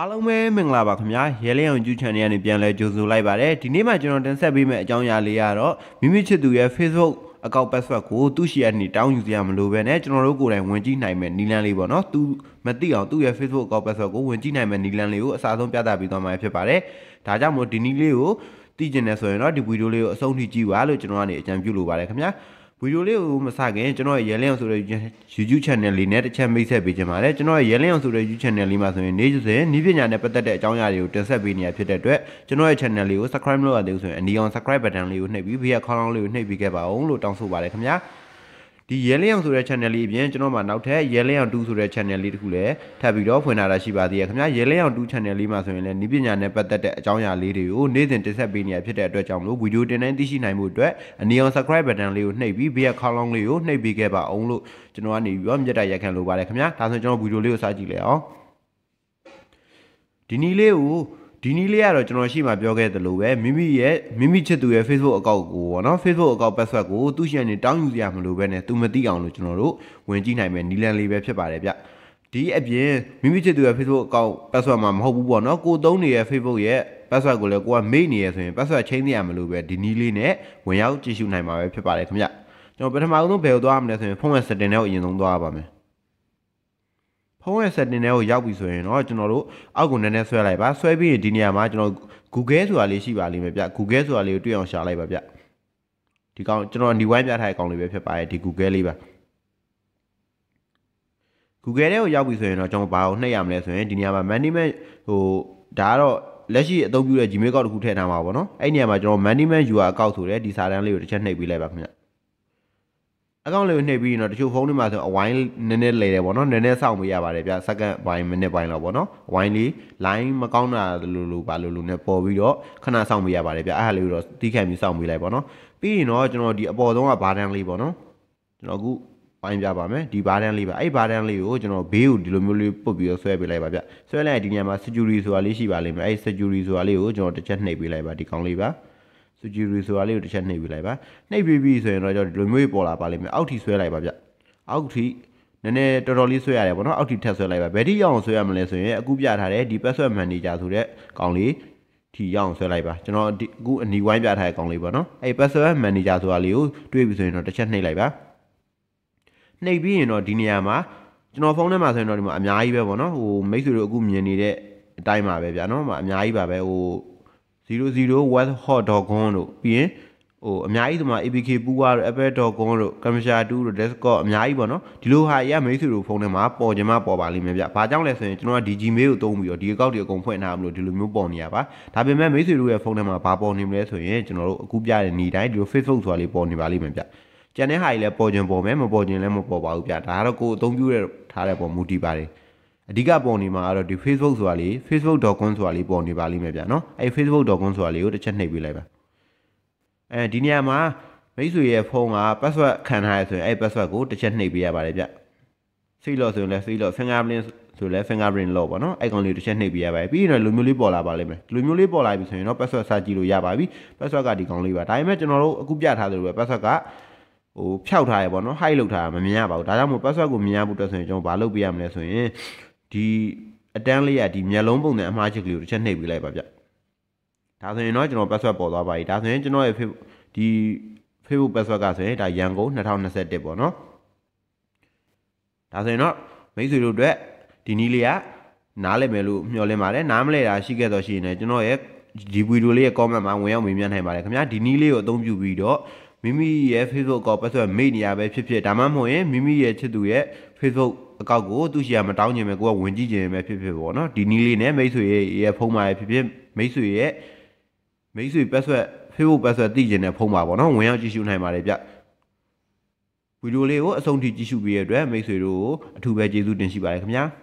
အားလုံးပဲမင်္ဂလာပါခင်ဗျာရဲလျောင်ကျူး channel ကနေပြန်လဲကြိုဆိုလိုက်ပါတယ်ဒီနေ့မှကျွန်တော်တင်ဆက်ပေးမယ့်အကြောင်းအရာလေးကတော့မိမိချစ်သူရဲ့ Facebook အကောင့် password ကိုသူ့ရှီကနေတောင်းယူစရာမလိုပဲနဲ့ကျွန်တော်တို့ကိုယ်တိုင်ဝင်ကြည့်နိုင်မယ့်နည်းလမ်းလေးပေါ့နော်သူမသိအောင်သူ့ရဲ့ Facebook အကောင့် password ကိုဝင်ကြည့်နိုင်မယ့်နည်းလမ်းလေးကိုအစားဆုံးပြသပေးသွားမှာဖြစ်ပါတယ်ဒါကြောင့်မို့ဒီနည်းလေးကိုသိကျင်နေဆိုရင်တော့ဒီဗီဒီယိုလေးကိုအဆုံးထိကြည့်ပါလို့ကျွန်တော်ကနေအကြံပြုလိုပါတယ်ခင်ဗျာ။ဗီဒီယိုလေးကိုမစခင်ကျွန်တော်ရဲ့ရဲလင်းအောင်ဆိုတဲ့ YouTube channel လေးနဲ့တစ်ချက်မိတ်ဆက်ပေးခြင်းပါတယ်ကျွန်တော်ရဲ့ရဲလင်းအောင်ဆိုတဲ့ YouTube channel လေးမှာဆိုရင်နေ့စဉ်နှီးပညာနဲ့ပတ်သက်တဲ့အကြောင်းအရာတွေကိုတင်ဆက်ပေးနေရဖြစ်တဲ့အတွက်ကျွန်တော်ရဲ့ channel လေးကို subscribe လုပ်ရသေးလို့ဆိုရင်အနီအောင် subscribe button လေးကိုနှိပ်ပြီးဘေးကခေါင်းလောင်းလေးကိုနှိပ်ပြီးခဲ့ပါအောင်လို့တောင်းဆိုပါတယ်ခင်ဗျာ။ဒီရဲလျောင်ဆိုတဲ့ channel လေးအပြင်ကျွန်တော်မှာနောက်ထပ်ရဲလျောင်2ဆိုတဲ့ channel လေးတခုလည်းထပ်ပြီးတော့ဖွင့်ထားတာရှိပါသေးတယ်ခင်ဗျာရဲလျောင်2 channel လေးမှာဆိုရင်လည်းဤပညာနဲ့ပတ်သက်တဲ့အကြောင်းအရာလေးတွေကိုနေ့စဉ်တင်ဆက်ပေးနေရဖြစ်တဲ့အတွက်ကြောင့်မလို့ဗီဒီယိုတင်တိုင်းသိရှိနိုင်မှုအတွက်အနီအောင် subscribe button လေးကိုနှိပ်ပြီးဘေးက column လေးကိုနှိပ်ပေးခဲ့ပါအောင်လို့ကျွန်တော်ကနေပြီးတော့မြတ်တရက်ခံလိုပါတယ်ခင်ဗျာဒါဆိုကျွန်တော်ဗီဒီယိုလေးကိုစကြည့်လဲအောင်ဒီနည်းလေးကိုဒီနည်းလေးကတော့ကျွန်တော်ရှိမှပြောခဲ့သလိုပဲမိမိရဲ့မိမိချစ်သူရဲ့ Facebook အကောင့်ကိုပေါ့နော် Facebook အကောင့် password ကိုသူ့ရှင်နေတောင်းယူစရာမလိုပဲနဲ့သူမသိအောင်လို့ကျွန်တော်တို့ဝင်ကြည့်နိုင်မယ်နည်းလမ်းလေးပဲဖြစ်ပါတယ်ဗျဒီအပြင်မိမိချစ်သူရဲ့ Facebook အကောင့် password မှာမဟုတ်ဘူးပေါ့နော်ကိုသုံးနေတဲ့ Facebook ရဲ့ password ကိုလည်းကိုကမေ့နေရဆိုရင် password ချိန်သိရမလို့ပဲဒီနည်းလေးနဲ့ဝင်ရောက်ကြည့်ရှုနိုင်မှာပဲဖြစ်ပါတယ်ခင်ဗျကျွန်တော်ပထမဆုံးဘယ်ကိုသွားရမလဲဆိုရင်ဖုန်းရဲ့ setting တွေကိုအရင်ဆုံးသွားရပါမယ်ဖုန်းရဲ့ setting တွေကိုရောက်ပြီဆိုရင်တော့ကျွန်တော်တို့အောက်ကိုနည်းနည်းဆွဲလိုက်ပါဆွဲပြီးရင်ဒီနေရာမှာကျွန်တော် Google ဆိုတာလေးရှိပါလိမ့်မယ်ဗျ Google ဆိုတာလေးကိုတွေ့အောင်ရှာလိုက်ပါဗျဒီကောင်ကျွန်တော်ဒီဝိုင်းပြထားတဲ့ကောင်လေးပဲဖြစ်ပါတယ်ဒီ Google လေးပါ Google ထဲကိုရောက်ပြီဆိုရင်တော့ကျွန်တော်ဘာကိုနှိပ်ရမလဲဆိုရင်ဒီနေရာမှာ management ဟိုဒါကတော့လက်ရှိအသုံးပြုတဲ့ Gmail account တစ်ခုထည့်ထားမှာပါဗောနော်အဲ့ဒီနေရာမှာကျွန်တော် management user account ဆိုတဲ့ဒီစာတန်းလေးကိုတစ်ချက်နှိပ်ပေးလိုက်ပါခင်ဗျအကောင့်လေးကိုနှိပ်ပြီးရင်တော့တချို့ဖုန်းတွေမှာဆိုအဝိုင်းနည်းနည်းလေတယ်ပေါ့နော်နည်းနည်းစောင့်မရပါတယ်ဗျစက္ကန့်ပိုင်းမိနစ်ပိုင်းလောက်ပေါ့နော်အဝိုင်းလေး line မကောင်းတာလို့လို့ပါလို့လို့နဲ့ပေါ်ပြီးတော့ခဏစောင့်မရပါတယ်ဗျအဲ့ဒါလေးကိုတော့တီးခံပြီးစောင့်မိလိုက်ပေါ့နော်ပြီးရင်တော့ကျွန်တော်ဒီအပေါ်ဆုံးကဘာတန်းလေးပေါ့နော်ကျွန်တော်အခုပိုင်းပြပါမယ်ဒီဘာတန်းလေးပါအဲ့ဘာတန်းလေးကိုကျွန်တော်ဘေးကိုဒီလိုမျိုးလေးပုတ်ပြီးတော့ဆွဲပေးလိုက်ပါဗျဆွဲလိုက်ဒီညမှာ security ဆိုတာလေးရှိပါလိမ့်မယ်အဲ့ security ဆိုတာလေးကိုကျွန်တော်တစ်ချက်နှိပ်ပေးလိုက်ပါဒီကောင်းလေးပါဆူဂျီရီဆိုတာလေးကိုတစ်ချက်နှိပ်ပြလိုက်ပါနှိပ်ပြီးပြီဆိုရင်တော့ကျွန်တော်ဒီလိုမျိုးပေါ်လာပါလိမ့်မယ်အောက်ထိဆွဲလိုက်ပါဗျအောက်ထိနည်းနည်းတော်တော်လေးဆွဲရတယ်ပေါ့နော်အောက်ထိထပ်ဆွဲလိုက်ပါဘယ်ထိရအောင်ဆွဲရမလဲဆိုရင်အခုပြထားတဲ့ဒီ password manager ဆိုတဲ့ကောင်လေးထီရအောင်ဆွဲလိုက်ပါကျွန်တော်ဒီအခုအနီဝိုင်းပြထားတဲ့ကောင်လေးပေါ့နော်အဲ့ password manager ဆိုတာလေးကိုတွေးပြီးဆိုရင်တော့တစ်ချက်နှိပ်လိုက်ပါနှိပ်ပြီးရင်တော့ဒီနေရာမှာကျွန်တော်ဖုန်းထဲမှာဆိုရင်တော့ဒီမှာအများကြီးပဲပေါ့နော်ဟိုမိတ်ဆွေတို့အခုမြင်နေတဲ့အတိုင်းပါပဲဗျာနော်အများကြီးပါပဲဟို00 westhot.com တို့ပြီးရင်ဟိုအများကြီးဒီမှာ APK ပူးွားတို့ apple.com တို့ commercial 2တို့ discord အများကြီးပေါ့နော်ဒီလိုဟာရမိတ်ဆွေတို့ဖုန်းထဲမှာပေါ်ကြမှာပေါ်ပါလိမ့်မယ်ဗျ။ဘာကြောင့်လဲဆိုရင်ကျွန်တော်က DG mail ကိုသုံးပြီးတော့ဒီအကောင့်တွေအကုန်ဖွင့်ထားမလို့ဒီလိုမျိုးပေါ်နေရပါ။ဒါပေမဲ့မိတ်ဆွေတို့ရဲ့ဖုန်းထဲမှာဘာပေါ်နေမလဲဆိုရင်ကျွန်တော်တို့အခုပြတဲ့နေ့တိုင်းဒီလို Facebook ဆိုတာလေးပေါ်နေပါလိမ့်မယ်ဗျ။ကျန်တဲ့ဟာကြီးလည်းပေါ်ခြင်းပေါ်မယ်မပေါ်ခြင်းလည်းမပေါ်ပါဘူးဗျ။ဒါကတော့ကိုယ်အသုံးပြုတဲ့ထားတဲ့ပေါ်မူတည်ပါတယ်။အဓိကပေါ်နေမှာကတော့ဒီ Facebook ဆိုတာလေး facebook.com ဆိုတာလေးပေါ်နေပါလိမ့်မယ်ဗျာနော်အဲ facebook.com ဆိုတာလေးကိုတစ်ချက်နှိပ်ပေးလိုက်ပါအဲဒီနေရာမှာမိတ်ဆွေရဲ့ဖုန်းက password ခံထားရဆိုရင်အဲ password ကိုတစ်ချက်နှိပ်ပေးရပါတယ်ဗျစိတ်လို့ဆိုရင်လည်းစိတ်လို့ fingerprint ဆိုလည်း fingerprint လို့ပေါ့နော်အဲကောင်လေးတစ်ချက်နှိပ်ပေးရပါတယ်ပြီးရင်တော့လူမျိုးလေးပေါ်လာပါလိမ့်မယ်လူမျိုးလေးပေါ်လာပြီဆိုရင်တော့ password စာကြည့်လို့ရပါပြီ password ကဒီကောင်လေးပါဒါပေမဲ့ကျွန်တော်တို့အခုပြထားသလိုပဲ password ကဟိုဖျောက်ထားရပေါ့နော် hide လုပ်ထားတာမမြင်ရပါဘူးဒါကြောင့်မို့ password ကိုမြင်ရဖို့အတွက်ဆိုရင်ကျွန်တော်ဘာလုပ်ပေးရမလဲဆိုရင်ဒီအတန်းလေးကဒီမျက်လုံးပုံစံအမှားချက်ကလေးကိုတစ်ချက်နှိပ်ပေးလိုက်ပါဗျဒါဆိုရင်တော့ကျွန်တော် password ပေါ်သွားပါပြီဒါဆိုရင်ကျွန်တော်ရဲ့ Facebook ဒီ Facebook password ကဆိုရင်ဒါရန်ကုန်2021ပေါ့နော်ဒါဆိုရင်တော့မိတ်ဆွေတို့အတွက်ဒီနည်းလေးကနားလည်မယ်လို့မျှော်လင့်ပါတယ်နားမလည်တာရှိခဲ့တော့ရှိရင်လည်းကျွန်တော်ရဲ့ဒီဗီဒီယိုလေးရဲ့ comment မှာဝင်ရောက်မေးမြန်းနိုင်ပါတယ်ခင်ဗျာဒီနည်းလေးကိုအသုံးပြုပြီးတော့မိမိရဲ့ Facebook ကော password မိနေရပဲဖြစ်ဖြစ်ဒါမှမဟုတ်ရင်မိမိရဲ့ချစ်သူရဲ့ Facebook အကောင့်ကိုသူ့ရှီယာမတောင်းခြင်းပဲကိုကဝင်ကြည့်ခြင်းပဲဖြစ်ဖြစ်ပေါ့နော်ဒီနီးလေးနဲ့မိတ်ဆွေရဲ့ရဲ့ဖုန်းမှာဖြစ်ဖြစ်မိတ်ဆွေရဲ့မိတ်ဆွေ password Facebook password သိခြင်းနဲ့ဖုန်းမှာပေါ့နော်ဝင်ရောက်ကြည့်ရှုနိုင်ပါတယ်ဗျဗီဒီယိုလေးကိုအဆုံးထိကြည့်ရှုပြီးရတဲ့အတွက်မိတ်ဆွေတို့ကိုအထူးပဲကျေးဇူးတင်ရှိပါတယ်ခင်ဗျာ။